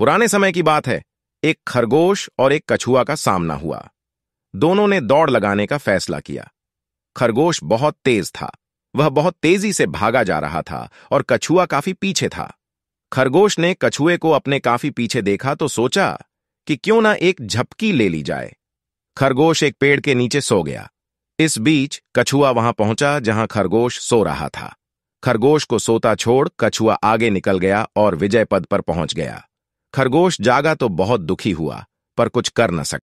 पुराने समय की बात है एक खरगोश और एक कछुआ का सामना हुआ दोनों ने दौड़ लगाने का फैसला किया खरगोश बहुत तेज था वह बहुत तेजी से भागा जा रहा था और कछुआ काफी पीछे था खरगोश ने कछुए को अपने काफी पीछे देखा तो सोचा कि क्यों ना एक झपकी ले ली जाए खरगोश एक पेड़ के नीचे सो गया इस बीच कछुआ वहां पहुंचा जहां खरगोश सो रहा था खरगोश को सोता छोड़ कछुआ आगे निकल गया और विजय पद पर पहुंच गया खरगोश जागा तो बहुत दुखी हुआ पर कुछ कर न सका